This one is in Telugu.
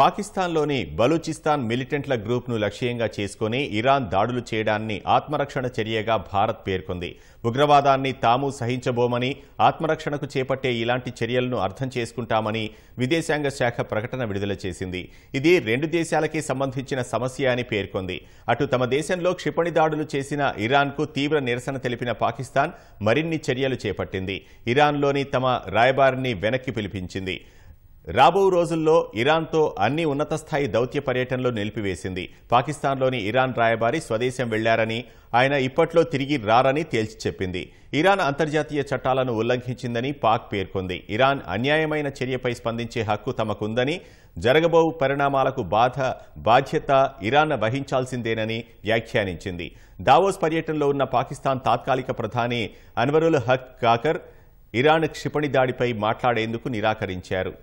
పాకిస్తాన్లోని బలూచిస్తాన్ మిలిటెంట్ల గ్రూప్ను లక్ష్యంగా చేసుకుని ఇరాన్ దాడులు చేయడాన్ని ఆత్మరక్షణ చర్యగా భారత్ పేర్కొంది ఉగ్రవాదాన్ని తాము సహించబోమని ఆత్మరక్షణకు చేపట్టే ఇలాంటి చర్యలను అర్థం చేసుకుంటామని విదేశాంగ శాఖ ప్రకటన విడుదల చేసింది ఇది రెండు దేశాలకే సంబంధించిన సమస్య అని పేర్కొంది అటు తమ దేశంలో క్షిపణి దాడులు చేసిన ఇరాన్కు తీవ్ర నిరసన తెలిపిన పాకిస్తాన్ మరిన్ని చర్యలు చేపట్టింది ఇరాన్లోని తమ రాయబారిని వెనక్కి పిలిపించింది రాబో రోజుల్లో ఇరాన్తో అన్ని ఉన్నత స్థాయి దౌత్య పర్యటనలు నిలిపివేసింది పాకిస్తాన్లోని ఇరాన్ రాయబారి స్వదేశం వెళ్లారని ఆయన ఇప్పట్లో తిరిగి రారని తేల్చి చెప్పింది ఇరాన్ అంతర్జాతీయ చట్టాలను ఉల్లంఘించిందని పాక్ పేర్కొంది ఇరాన్ అన్యాయమైన చర్యపై స్పందించే హక్కు తమకుందని జరగబో పరిణామాలకు బాధ బాధ్యత ఇరాన్ వహించాల్సిందేనని వ్యాఖ్యానించింది దావోస్ పర్యటనలో ఉన్న పాకిస్తాన్ తాత్కాలిక ప్రధాని అన్వరుల్ హక్ కాకర్ ఇరాన్ క్షిపణి దాడిపై మాట్లాడేందుకు నిరాకరించారు